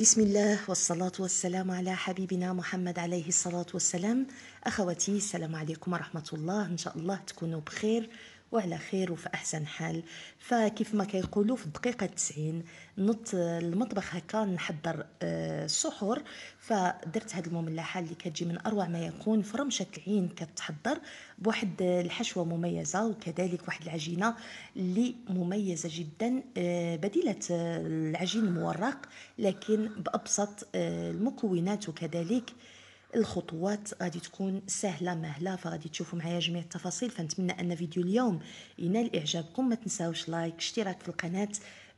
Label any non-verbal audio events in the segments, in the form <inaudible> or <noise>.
بسم الله والصلاة والسلام على حبيبنا محمد عليه الصلاة والسلام أخواتي السلام عليكم ورحمة الله إن شاء الله تكونوا بخير وعلى خير وفي احسن حال فكيف ما كيقولوا في الدقيقه 90 نط المطبخ هكا نحضر السحور آه، فدرت هاد المملحه اللي كتجي من اروع ما يكون فرمشه العين كتحضر بواحد آه، الحشوه مميزه وكذلك واحد العجينه اللي مميزه جدا آه، بديله العجين المورق لكن بابسط المكونات وكذلك الخطوات غادي تكون سهله مهله فغادي تشوفوا معايا جميع التفاصيل فنتمنى ان فيديو اليوم ينال اعجابكم ما تنساوش لايك اشتراك في القناه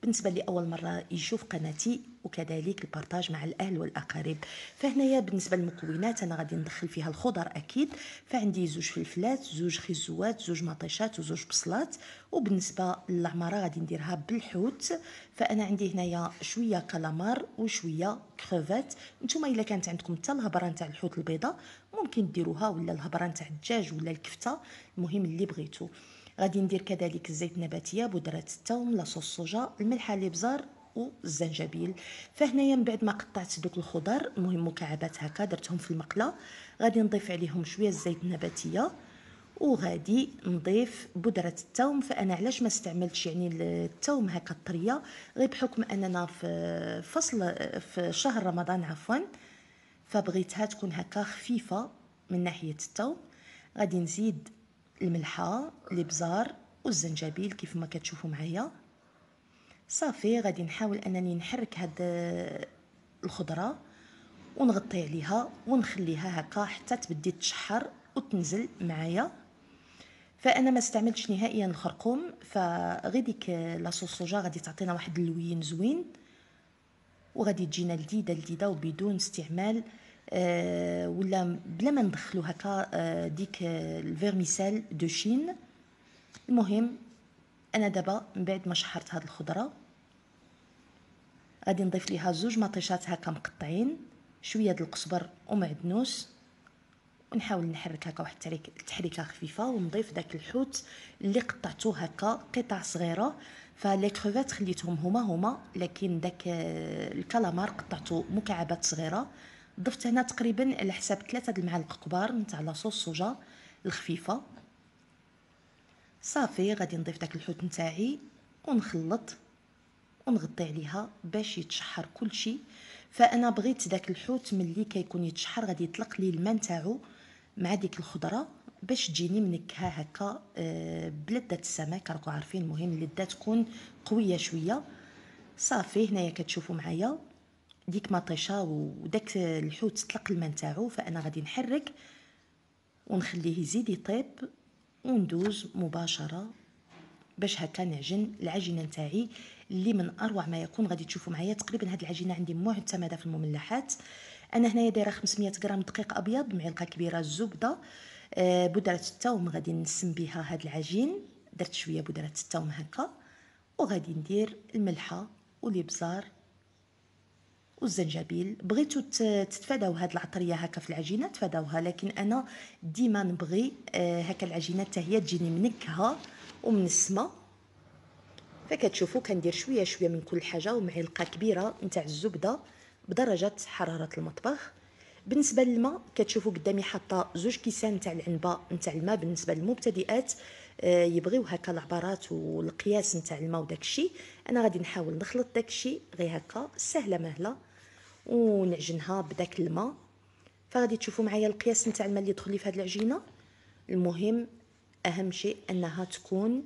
بالنسبه لاول مره يشوف قناتي وكذلك البارتاج مع الاهل والاقارب فهنايا بالنسبه للمكونات انا غادي ندخل فيها الخضر اكيد فعندي زوج فلفلات زوج خزوات زوج مطيشات وزوج بصلات وبالنسبه للعماره غادي نديرها بالحوت فانا عندي هنايا شويه كالامار وشويه كروفات نتوما الا كانت عندكم حتى الهبره نتاع الحوت البيضاء ممكن ديروها ولا الهبره نتاع الدجاج ولا الكفته المهم اللي بغيتو غادي ندير كذلك الزيت النباتيه بودره الثوم لاصوص الصوجه الملح بزار والزنجبيل فهنايا من بعد ما قطعت دوك الخضر المهم مكعبات هكا درتهم في المقله غادي نضيف عليهم شويه الزيت النباتيه وغادي نضيف بودره الثوم فانا علاش ما استعملتش يعني الثوم هكا الطريه غير بحكم اننا في فصل في شهر رمضان عفوا فبغيتها تكون هكا خفيفه من ناحيه الثوم غادي نزيد الملحه الابزار والزنجبيل كيف ما كتشوفوا معايا صافي غادي نحاول انني نحرك هاد الخضره ونغطي عليها ونخليها هكا حتى تبدي تشحر وتنزل معايا فانا ما استعملتش نهائيا الخرقوم فغير ديك لاصوص صوجا غادي تعطينا واحد اللوين زوين وغادي تجينا لذيذه لذيذه وبدون استعمال آه، ولا بلا ما ندخلو هكا آه، ديك آه، الفيرميسال دو شين المهم انا دابا من بعد ما شحرت هاد الخضره غادي نضيف ليها زوج مطيشات هكا مقطعين شويه ديال القزبر ومعدنوس ونحاول نحرك هكا واحد التحريكه خفيفه ونضيف داك الحوت اللي قطعته هكا قطع صغيره فلي كروفات خليتهم هما هما لكن داك الكالامار قطعته مكعبات صغيره ضفت هنا تقريبا على حساب ثلاثه المعالق كبار نتاع لاصوص صوجا الخفيفه صافي غادي نضيف داك الحوت نتاعي ونخلط ونغطي عليها باش يتشحر كل شيء فانا بغيت داك الحوت ملي كيكون يتشحر غادي يطلق لي الماء نتاعو مع ديك الخضره باش تجيني منكهه هكا آه، بلذه السمك راكو عارفين المهم اللذه تكون قويه شويه صافي هنايا كتشوفوا معايا ديك مطيشه وداك الحوت طلق الماء نتاعو فانا غادي نحرك ونخليه يزيد يطيب وندوز مباشره باش هكا نعجن العجينه نتاعي اللي من اروع ما يكون غادي تشوفوا معايا تقريبا هاد العجينه عندي معتمده في المملحات انا هنايا دايره 500 غرام دقيق ابيض معلقه كبيره زبده آه بودره الثوم غادي نسم بها هاد العجين درت شويه بودره الثوم هكا وغادي ندير الملحه والابزار والزنجبيل بغيتو تتفاداو هاد العطريه هكا في العجينه تفاداوها لكن انا ديما نبغي آه، هكا العجينه حتى هي تجيني منكهه السما فكتشوفوا كندير شويه شويه من كل حاجه ومعلقه كبيره نتاع الزبده بدرجه حراره المطبخ بالنسبه للماء كتشوفوا قدامي حاطه زوج كيسان تاع العنبه نتاع الماء بالنسبه للمبتدئات آه، يبغيو هكا العبارات والقياس نتاع الماء وداكشي انا غادي نحاول نخلط داكشي غير هكا سهله مهله ونعجنها بداك الماء فغادي تشوفوا معايا القياس نتاع الماء اللي يدخل لي في هذه العجينه المهم اهم شيء انها تكون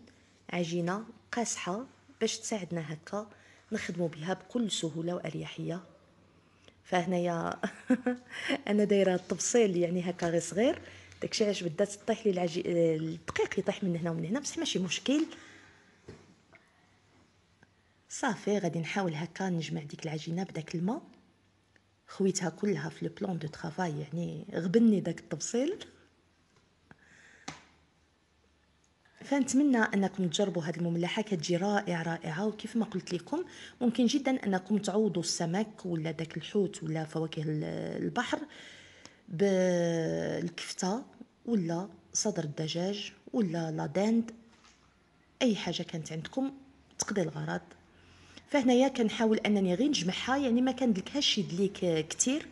عجينه قاسحه باش تساعدنا هكا نخدموا بها بكل سهوله واريحيه فهنايا <laughs> انا دايره التفصيل يعني هكا غير صغير داكشي علاش بدات طيح لي العجي... الدقيق يطيح من هنا ومن هنا بصح ماشي مشكل صافي غادي نحاول هكا نجمع ديك العجينه بداك الماء خويتها كلها في لو بلون دو ترافاي يعني غبني داك التفصيل فنتمنى انكم تجربوا هذه المملحه كتجي رائعه رائعه وكيف ما قلت لكم ممكن جدا انكم تعوضوا السمك ولا داك الحوت ولا فواكه البحر بالكفته ولا صدر الدجاج ولا لاداند اي حاجه كانت عندكم تقضي الغرض فهنايا كنحاول انني غير نجمعها يعني ما كندلكهاش يد ليك آه، كثير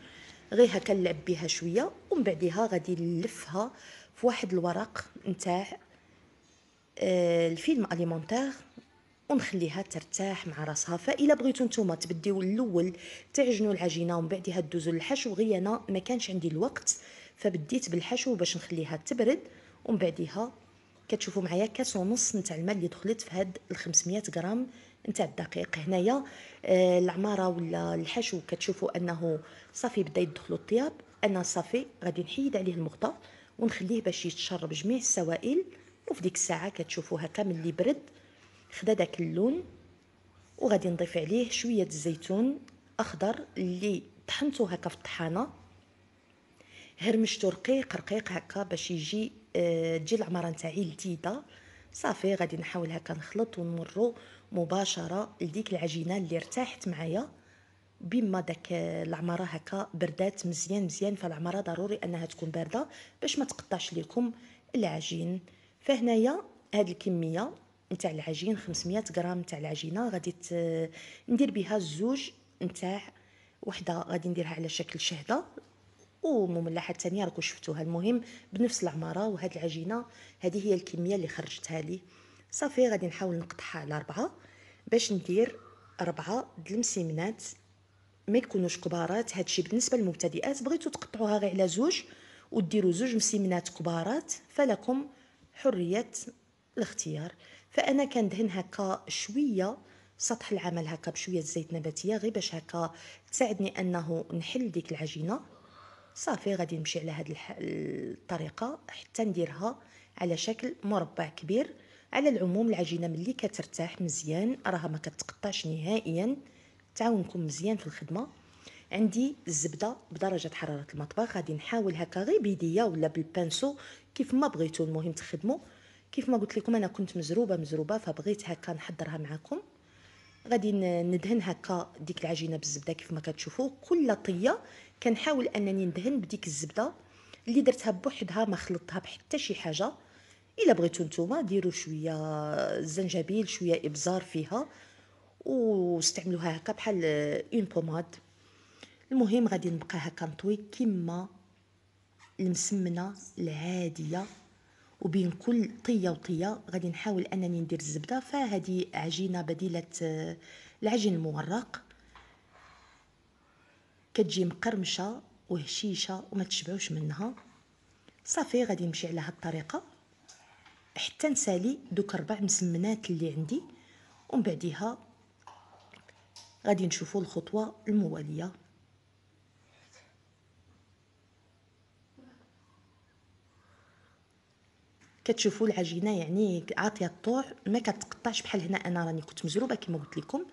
غير هكا نلعب بها شويه ومن بعدها غادي نلفها في واحد الورق نتاع آه، الفيلم اليمونتير ونخليها ترتاح مع راسها فإلا بغيتو نتوما تبديو الاول تعجنوا العجينه ومن بعدها دوزوا للحشو غي انا ما كانش عندي الوقت فبديت بالحشو باش نخليها تبرد ومن بعدها كتشوفوا معايا كاس ونص نتاع الماء اللي دخلت في هاد ال 500 غرام نتاع الدقيق هنايا آه، العماره ولا الحشو كتشوفوا انه صافي بدا يدخلوا الطياب انا صافي غادي نحيد عليه المغطى ونخليه باش يتشرب جميع السوائل وفي ديك الساعه كتشوفوا هكا ملي برد خدا داك اللون وغادي نضيف عليه شويه الزيتون اخضر اللي طحنته هكا في الطحانه هرمشتو رقيق رقيق هكا باش يجي آه، تجي العماره نتاعي لذيذه صافي غادي نحاول هكا نخلط ونمرو مباشره لديك العجينه اللي ارتاحت معايا بما داك العماره هكا بردات مزيان مزيان فالعماره ضروري انها تكون بارده باش ما تقطعش لكم العجين فهنايا هاد الكميه نتاع العجين 500 غرام نتاع العجينه غادي ندير بها الزوج نتاع وحده غادي نديرها على شكل شهده ومملحه الثانيه راكم شفتوها المهم بنفس العماره وهاد العجينه هذه هي الكميه اللي خرجتها لي صافي غادي نحاول نقطعها على ربعة باش ندير ربعة د المسيمنات ما يكونوش كبارات هادشي بالنسبه للمبتدئات بغيتو تقطعوها غير على زوج وديروا زوج مسيمنات كبارات فلكم حريه الاختيار فانا كندهن هكا شويه سطح العمل هكا بشويه زيت نباتيه غير باش هكا تساعدني انه نحل ديك العجينه صافي غادي نمشي على هاد الطريقه حتى نديرها على شكل مربع كبير على العموم العجينه ملي كترتاح مزيان راها ما كتقطعش نهائيا تعاونكم مزيان في الخدمه عندي الزبده بدرجه حراره المطبخ غادي نحاول هكا غير بيديه ولا بالبانسو كيف ما بغيتو المهم تخدموا كيف ما قلت لكم انا كنت مزروبه مزروبه فبغيت هكا نحضرها معكم غادي ندهن هكا ديك العجينه بالزبده كيف ما كتشوفوا كل طيه كنحاول انني ندهن بديك الزبده اللي درتها بوحدها ما خلطتها بحتى شي حاجه الا بغيتو نتوما ديروا شويه زنجبيل شويه ابزار فيها واستعملوها هكا بحال اون بوماد المهم غادي نبقى هكا نطوي كما المسمنه العاديه وبين كل طيه وطيه غادي نحاول انني ندير الزبده فهذه عجينه بديله العجين المورق كتجي مقرمشه وهشيشه وما تشبعوش منها صافي غادي نمشي على هالطريقه حتى نسالي دوك ربع مسمنات اللي عندي ومن بعديها غادي نشوفوا الخطوه المواليه كتشوفوا العجينه يعني عاطيه الطوع ما كتقطعش بحال هنا انا راني كنت مزروبه كما قلت لكم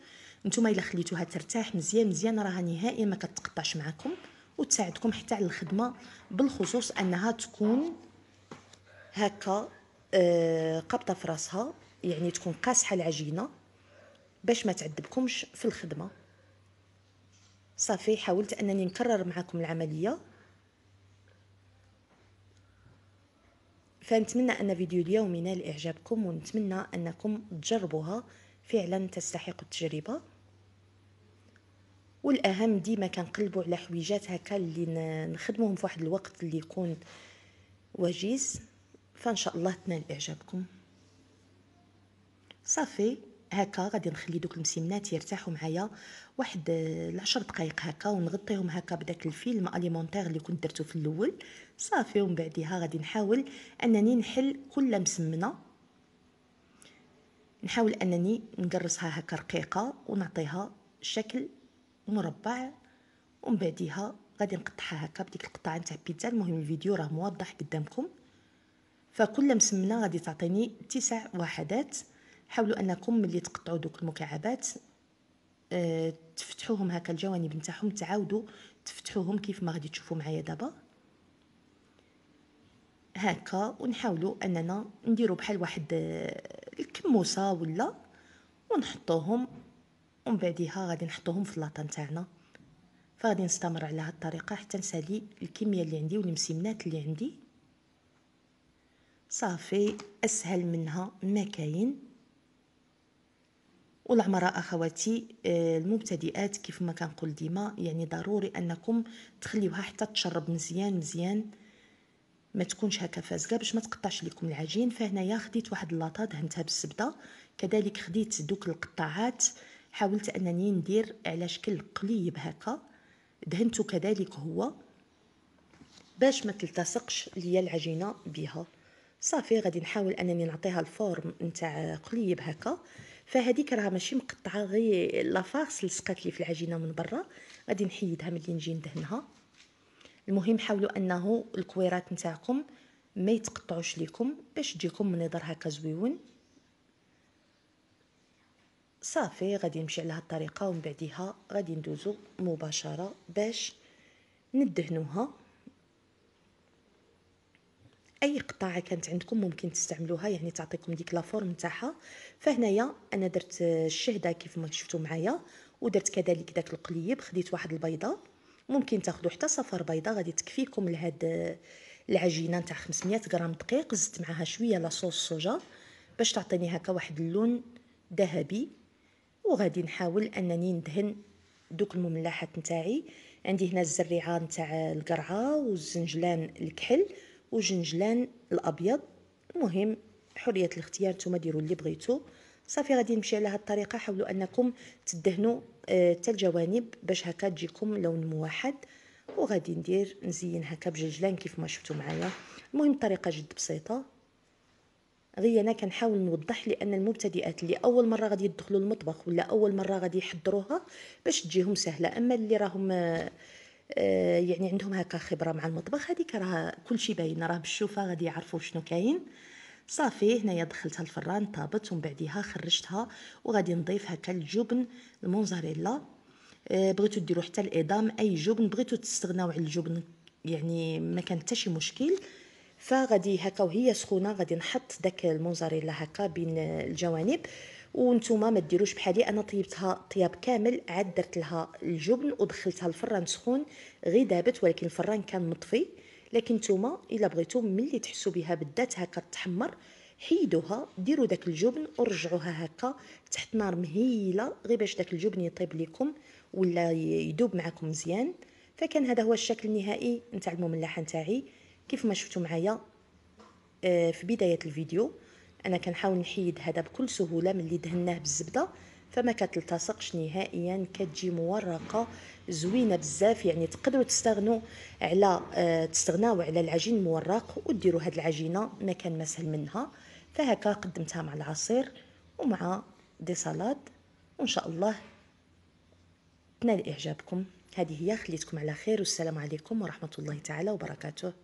نتوما الا خليتوها ترتاح مزيان مزيان راها نهائيا ما كتقطعش معكم وتساعدكم حتى على الخدمه بالخصوص انها تكون هكا آه، قابطه في راسها يعني تكون قاسحه العجينه باش ما تعذبكمش في الخدمه صافي حاولت انني نكرر معكم العمليه فنتمنى ان فيديو اليوم ينال اعجابكم ونتمنى انكم تجربوها فعلا تستحق التجربه والاهم ديما كنقلبوا على حويجات هكا اللي نخدموهم في واحد الوقت اللي يكون وجيز فان شاء الله تنال اعجابكم صافي هكا غادي نخلي دوك المسمنات يرتاحوا معايا واحد آه، العشر دقائق هكا ونغطيهم هكا بداك الفيلم اليمونتير اللي كنت درتو في الاول صافي ومن بعديها غادي نحاول انني نحل كل مسمنه نحاول انني نقرصها هكا رقيقه ونعطيها شكل مربع ومن بعديها غادي نقطعها هكا بديك القطعه نتاع بيتزا المهم الفيديو راه موضح قدامكم فكل مسمنه غادي تعطيني تسع وحدات حاولوا انكم ملي تقطعوا دوك المكعبات آه، تفتحوهم هكا الجوانب نتاعهم تعاودوا تفتحوهم كيف ما غادي تشوفوا معايا دابا هكا ونحاولوا اننا نديروا بحال واحد آه، الكموسه ولا ونحطوهم ومن بعديها غادي نحطوهم في اللاطه نتاعنا فغادي نستمر على هاد الطريقه حتى نسالي الكميه اللي عندي والمسمنات اللي عندي صافي اسهل منها ما كاين والعمراء اخواتي آه، المبتدئات كيف ما كنقول ديما يعني ضروري انكم تخليوها حتى تشرب مزيان مزيان ما تكونش هكا فازقه باش ما تقطعش لكم العجين فهنايا خديت واحد اللاطه دهنتها بالزبده كذلك خديت دوك القطاعات حاولت انني ندير على شكل قليب هكا دهنته كذلك هو باش ما تلتصقش ليا العجينه بها صافي غادي نحاول انني نعطيها الفورم نتاع قليب هكا فهذيك راه ماشي مقطعه غير لافارس لصقات لي في العجينه من برا غادي نحيدها ملي نجي ندهنها المهم حاولوا انه الكويرات نتاعكم ما يتقطعوش ليكم باش تجيكم منظر هكا زويون صافي غادي نمشي على هاد الطريقه ومن بعديها غادي ندوزو مباشره باش ندهنوها اي قطاعه كانت عندكم ممكن تستعملوها يعني تعطيكم ديك لا فورم تاعها فهنايا انا درت الشهده كيف ما شفتوا معايا ودرت كذلك داك القليب خديت واحد البيضه ممكن تاخذوا حتى صفر بيضه غادي تكفيكم لهاد العجينه نتاع 500 غرام دقيق زدت معاها شويه لاصوص صوجا باش تعطيني هكا واحد اللون ذهبي وغادي نحاول انني ندهن دوك المملحات نتاعي عندي هنا الزريعه نتاع القرعه والزنجلان الكحل وجنجلان الابيض المهم حريه الاختيار نتوما ديروا اللي بغيتو صافي غادي نمشي على هذه الطريقه حاولوا انكم تدهنوا آه، حتى الجوانب باش هكا تجيكم لون موحد وغادي ندير نزين هكا بجلجلان كيف ما شفتوا معايا المهم الطريقه جد بسيطه غي انا كنحاول نوضح لان المبتدئات اللي اول مره غادي يدخلوا المطبخ ولا اول مره غادي يحضروها باش تجيهم سهله اما اللي راهم آه، آه، يعني عندهم هكا خبره مع المطبخ هذيك راه كلشي باين راه بالشوفه غادي يعرفوا شنو كاين صافي هنايا دخلتها الفران طابت ومن بعديها خرجتها وغادي نضيف هكا الجبن الموزاريلا آه، بغيتو ديروا حتى الاضام اي جبن بغيتو تستغناو على الجبن يعني ما كان حتى شي مشكل فغادي هكا وهي سخونه غادي نحط داك الموزاريلا هكا بين الجوانب وانتوما ما ديروش بحالي انا طيبتها طياب كامل عاد درت لها الجبن ودخلتها الفران سخون غي دابت ولكن الفران كان مطفي لكن نتوما الا بغيتو ملي تحسوا بها بدات هكا تحمر حيدوها ديروا داك الجبن ورجعوها هكا تحت نار مهيله غير باش داك الجبن يطيب لكم ولا يدوب معكم مزيان فكان هذا هو الشكل النهائي نتاع المملحه نتاعي كيف ما شفتوا معايا آه، في بدايه الفيديو انا كنحاول نحيد هذا بكل سهوله ملي دهناه بالزبده فما كتلتصقش نهائيا كتجي مورقه زوينه بزاف يعني تقدروا تستغنوا على آه، تستغناو على العجين المورق وديروا هاد العجينه ما كان ما سهل منها فهكا قدمتها مع العصير ومع دي سالاد وان شاء الله تنال اعجابكم هذه هي خليتكم على خير والسلام عليكم ورحمه الله تعالى وبركاته